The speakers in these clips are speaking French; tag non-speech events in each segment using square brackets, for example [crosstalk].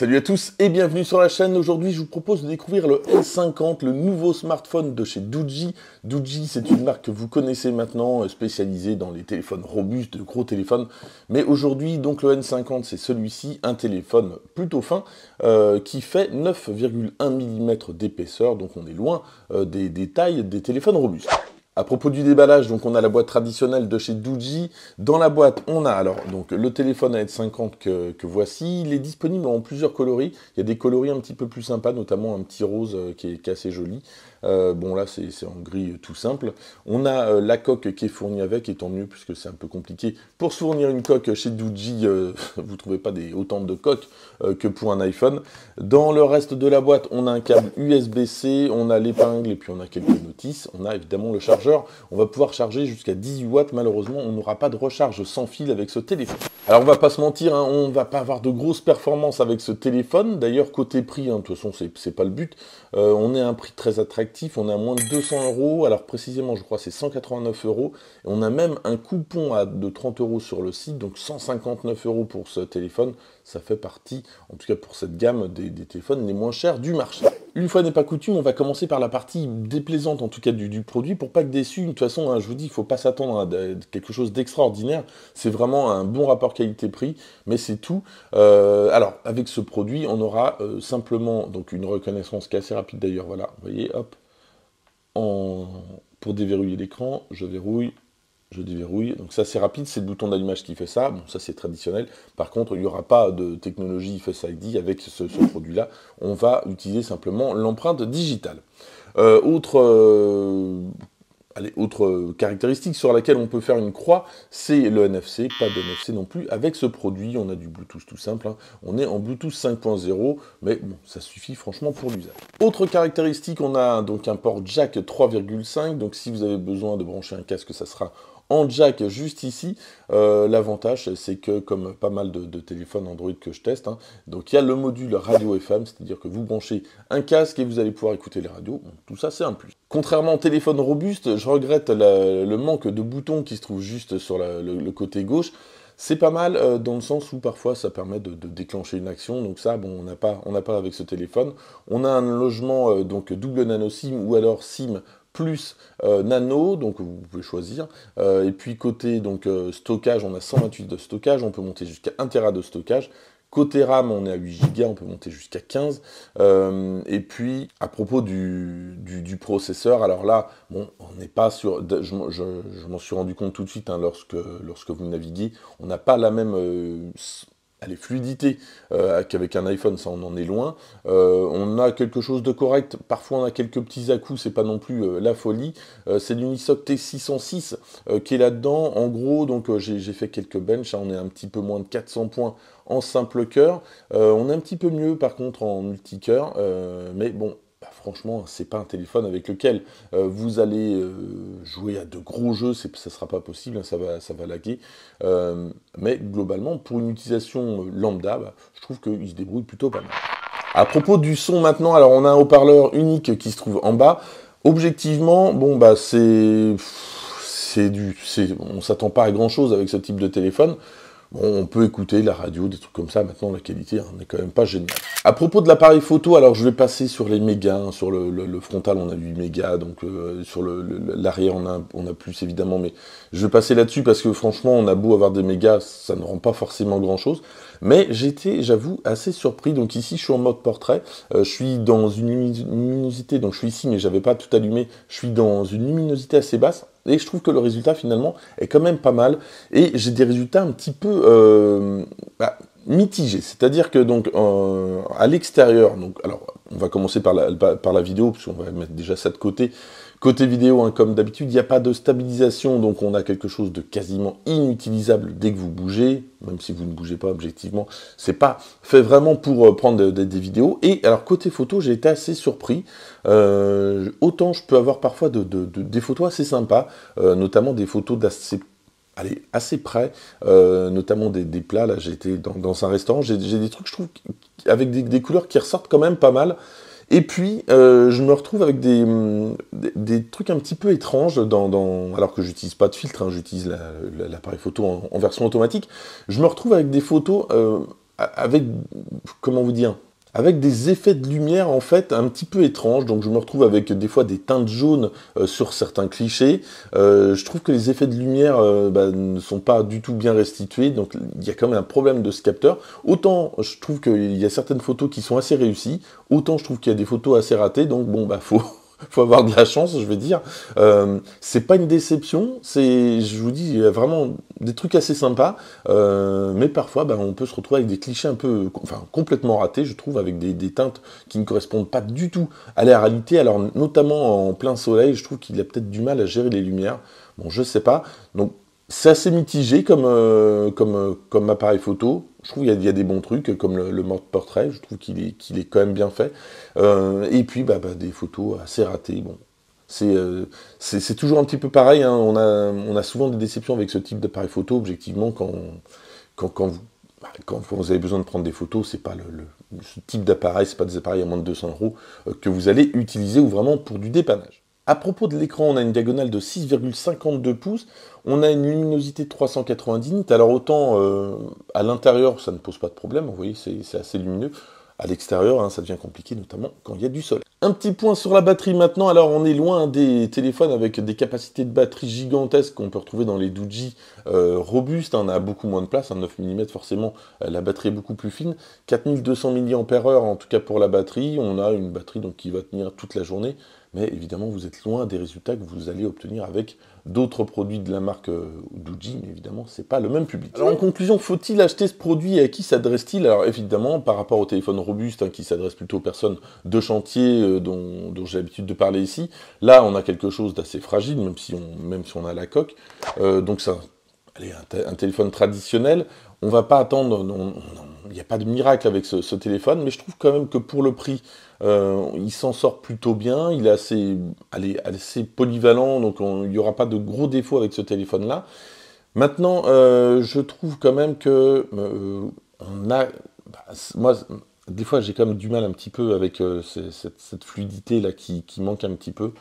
Salut à tous et bienvenue sur la chaîne. Aujourd'hui, je vous propose de découvrir le N50, le nouveau smartphone de chez Duji. Duji c'est une marque que vous connaissez maintenant, euh, spécialisée dans les téléphones robustes, de gros téléphones. Mais aujourd'hui, donc le N50, c'est celui-ci, un téléphone plutôt fin euh, qui fait 9,1 mm d'épaisseur. Donc on est loin euh, des, des tailles des téléphones robustes. À propos du déballage, donc on a la boîte traditionnelle de chez Duji. Dans la boîte, on a alors donc le téléphone à 50 que, voici. Il est disponible en plusieurs coloris. Il y a des coloris un petit peu plus sympas, notamment un petit rose euh, qui est, assez joli. Euh, bon là c'est en gris euh, tout simple. On a la coque qui est fournie avec, et tant mieux puisque c'est un peu compliqué. Pour se fournir une coque chez Duji, [laughs] vous ne trouvez pas des, autant de coques que pour un iPhone. Dans le reste de la boîte, on a un câble USB-C, on a l'épingle et puis on a quelques notices. On a évidemment le chargeur on va pouvoir charger jusqu'à 18 watts. Malheureusement, on n'aura pas de recharge sans fil avec ce téléphone. Alors, on va pas se mentir, hein, on va pas avoir de grosses performances avec ce téléphone. D'ailleurs, côté prix, hein, de toute façon, c'est pas le but. Euh, on est à un prix très attractif, on est à moins de 200 euros. Alors, précisément, je crois, c'est 189 euros. Et on a même un coupon à, de 30 euros sur le site, donc 159 euros pour ce téléphone. Ça fait partie, en tout cas pour cette gamme, des téléphones les moins chers du marché une fois n'est pas coutume, on va commencer par la partie déplaisante en tout cas du, produit pour pas que déçu. De toute façon, hein, je vous dis, il faut pas s'attendre à quelque chose d'extraordinaire. C'est vraiment un bon rapport qualité-prix, mais c'est tout. Euh, alors, avec ce produit, on aura euh, simplement donc une reconnaissance qui est assez rapide d'ailleurs. Voilà, vous voyez, hop, pour déverrouiller l'écran, je verrouille je déverrouille. Donc ça c'est rapide, c'est le bouton d'allumage qui fait ça. Bon, ça c'est traditionnel. Par contre, il n'y aura pas de technologie Face ID avec ce, produit-là. On va utiliser simplement l'empreinte digitale. Euh, autre, euh, allez, autre caractéristique sur laquelle on peut faire une croix, c'est le NFC. Pas de NFC non plus. Avec ce produit, on a du Bluetooth tout simple. Hein. On est en Bluetooth 5.0, mais bon, ça suffit franchement pour l'usage. Autre caractéristique, on a donc un port jack 3,5. Donc si vous avez besoin de brancher un casque, ça sera en jack juste ici. Euh, l'avantage, c'est que comme pas mal de, téléphones Android que je teste, hein, donc il y a le module radio FM, c'est-à-dire que vous branchez un casque et vous allez pouvoir écouter les radios. tout ça, c'est un plus. Contrairement au téléphone robuste, je regrette le manque de boutons qui se trouve juste sur le, côté gauche. C'est pas mal euh, dans le sens où parfois ça permet de, déclencher une action. Donc ça, bon, on n'a pas, on n'a pas avec ce téléphone. On a un logement euh, donc double nano SIM ou alors SIM plus euh, nano, donc vous pouvez choisir. Euh, et puis côté donc euh, stockage, on a 128 de stockage, on peut monter jusqu'à 1 Tera de stockage. Côté RAM, on est à 8 Go, on peut monter jusqu'à 15. et puis, à propos du, processeur, alors là, bon, on n'est pas sur... Je, m'en suis rendu compte tout de suite hein, lorsque, lorsque vous naviguez. On n'a pas la même les fluidités euh, qu'avec un iPhone, ça on en est loin. Euh, on a quelque chose de correct, parfois on a quelques petits à-coups, c'est pas non plus euh, la folie. c'est l'Unisoc T606 qui est là-dedans. En gros, donc j'ai fait quelques benches, hein. on est un petit peu moins de 400 points en simple cœur. on est un petit peu mieux par contre en multi multicœur, mais bon, franchement, c'est pas un téléphone avec lequel euh, vous allez euh, jouer à de gros jeux, ça ne sera pas possible, hein, ça, va, ça va laguer. Euh, mais globalement, pour une utilisation lambda, bah, je trouve qu'il se débrouille plutôt pas mal. À propos du son maintenant, alors on a un haut-parleur unique qui se trouve en bas. Objectivement, bon bah c'est... Du, on s'attend pas à grand chose avec ce type de téléphone. Bon, on peut écouter la radio, des trucs comme ça. Maintenant, la qualité hein, n'est quand même pas géniale. À propos de l'appareil photo, alors je vais passer sur les mégas. Hein, sur le, frontal, on a 8 méga. Donc euh, sur l'arrière, on a, plus évidemment. Mais je vais passer là-dessus parce que franchement, on a beau avoir des mégas, ça ne rend pas forcément grand-chose. Mais j'étais, j'avoue, assez surpris. Donc ici, je suis en mode portrait. Euh, je suis dans une luminosité. Donc je suis ici, mais j'avais pas tout allumé. Je suis dans une luminosité assez basse. Et je trouve que le résultat finalement est quand même pas mal. Et j'ai des résultats un petit peu euh, bah, mitigés. C'est-à-dire que donc euh, à l'extérieur, donc alors on va commencer par par la vidéo, puisqu'on va mettre déjà ça de côté. Côté vidéo, hein, comme d'habitude, il n'y a pas de stabilisation, donc on a quelque chose de quasiment inutilisable dès que vous bougez, même si vous ne bougez pas objectivement. C'est pas fait vraiment pour euh, prendre euh, des vidéos. Et alors côté photo, j'ai été assez surpris. Euh, autant je peux avoir parfois de, des photos assez sympas, notamment des photos d'assez assez près, notamment des, plats. Là, j'étais dans, dans un restaurant, j'ai des trucs, je trouve, avec des, couleurs qui ressortent quand même pas mal. Et puis, euh, je me retrouve avec hum, des, trucs un petit peu étranges, dans, alors que j'utilise pas de filtre, hein, j'utilise l'appareil photo en, version automatique. Je me retrouve avec des photos euh, avec, comment vous dire, avec des effets de lumière en fait un petit peu étranges. Donc je me retrouve avec des fois des teintes jaunes euh, sur certains clichés. Euh, je trouve que les effets de lumière euh, bah, ne sont pas du tout bien restitués. Donc il y a quand même un problème de ce capteur. Autant je trouve qu'il y a certaines photos qui sont assez réussies, autant je trouve qu'il y a des photos assez ratées. Donc bon bah faut [laughs] faut avoir de la chance, je veux dire. Euh, c'est pas une déception, c'est, je vous dis, vraiment des trucs assez sympas, euh, mais parfois, ben, on peut se retrouver avec des clichés un peu, enfin, complètement ratés, je trouve, avec des, des, teintes qui ne correspondent pas du tout à la réalité. Alors, notamment en plein soleil, je trouve qu'il a peut-être du mal à gérer les lumières. Bon, je sais pas. Donc, c'est assez mitigé comme, euh, comme, euh, comme appareil photo. Je trouve qu'il y, a des bons trucs, comme le, mode portrait, je trouve qu'il est, est, quand même bien fait. Euh, et puis, bah, bah, des photos assez ratées. Bon. C'est c'est toujours un petit peu pareil, hein. on, a, on a souvent des déceptions avec ce type d'appareil photo, objectivement, quand, quand, bah, vous, avez besoin de prendre des photos, c'est pas le, ce type d'appareil, c'est pas des appareils à moins de 200 euros que vous allez utiliser ou vraiment pour du dépannage. À propos de l'écran, on a une diagonale de 6,52 pouces, on a une luminosité de 390 nits. Alors autant euh, à l'intérieur, ça ne pose pas de problème, vous voyez, c'est assez lumineux. À l'extérieur, hein, ça devient compliqué, notamment quand il y a du sol. Un petit point sur la batterie maintenant. Alors, on est loin des téléphones avec des capacités de batterie gigantesques qu'on peut retrouver dans les Doogee euh, robustes. Hein. on a beaucoup moins de place, 9 hein, mm forcément, euh, la batterie est beaucoup plus fine. 4200 mAh en tout cas pour la batterie. On a une batterie donc, qui va tenir toute la journée mais évidemment vous êtes loin des résultats que vous allez obtenir avec d'autres produits de la marque euh, Duji, mais évidemment c'est pas le même public. Alors en conclusion, faut-il acheter ce produit et à qui s'adresse-t-il Alors évidemment par rapport au téléphone robuste hein, qui s'adresse plutôt aux personnes de chantier euh, dont, j'ai l'habitude de parler ici, là on a quelque chose d'assez fragile, même si on, même si on a la coque, euh, donc ça un, téléphone traditionnel, on va pas attendre, il n'y a pas de miracle avec ce, téléphone, mais je trouve quand même que pour le prix, euh, il s'en sort plutôt bien, il est assez, assez polyvalent, donc il n'y aura pas de gros défauts avec ce téléphone-là. Maintenant, euh, je trouve quand même que euh, on a, bah, moi, des fois, j'ai quand même du mal un petit peu avec euh, cette, fluidité là qui, manque un petit peu.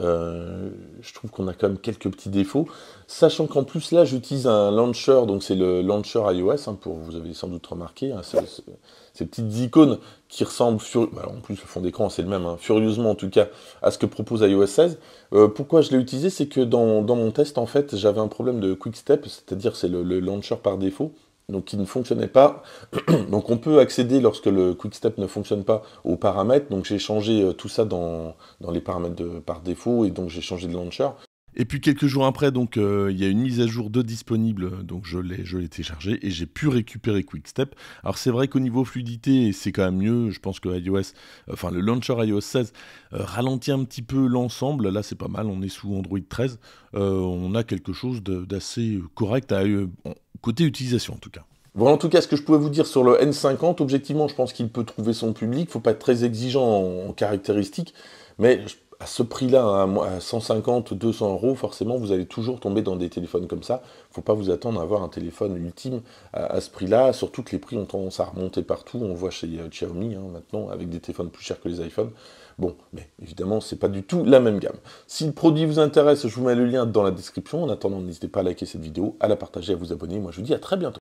Euh, je trouve qu'on a quand même quelques petits défauts. Sachant qu'en plus, là, j'utilise un launcher, donc c'est le launcher iOS, hein, pour, vous avez sans doute remarqué, hein, ces petites icônes qui ressemblent, sur, bah, en plus, le fond d'écran, c'est le même, hein, furieusement en tout cas, à ce que propose iOS 16. Euh, pourquoi je l'ai utilisé C'est que dans, mon test, en fait, j'avais un problème de Quick Step, c'est-à-dire c'est le launcher par défaut donc qui ne fonctionnait pas. [clears throat] donc on peut accéder lorsque le Quick-Step ne fonctionne pas aux paramètres. Donc j'ai changé euh, tout ça dans, dans les paramètres par défaut et donc j'ai changé de launcher. Et puis quelques jours après, donc euh, il y a une mise à jour 2 disponible, donc je l'ai, je téléchargé et j'ai pu récupérer QuickStep. Alors c'est vrai qu'au niveau fluidité, c'est quand même mieux. Je pense que iOS, enfin le launcher iOS 16 euh, ralentit un petit peu l'ensemble. Là c'est pas mal, on est sous Android 13, euh, on a quelque chose d'assez correct à, côté utilisation en tout cas. Voilà en tout cas ce que je pouvais vous dire sur le N50. Objectivement, je pense qu'il peut trouver son public. Il ne Faut pas être très exigeant en, caractéristiques, mais je à ce prix-là, hein, à 150, 200 euros, forcément, vous allez toujours tomber dans des téléphones comme ça. Il faut pas vous attendre à avoir un téléphone ultime à, ce prix-là, surtout que les prix ont tendance à remonter partout. On voit chez euh, Xiaomi hein, maintenant, avec des téléphones plus chers que les iPhones. Bon, mais évidemment, c'est pas du tout la même gamme. Si le produit vous intéresse, je vous mets le lien dans la description. En attendant, n'hésitez pas à liker cette vidéo, à la partager, à vous abonner. Moi, je vous dis à très bientôt.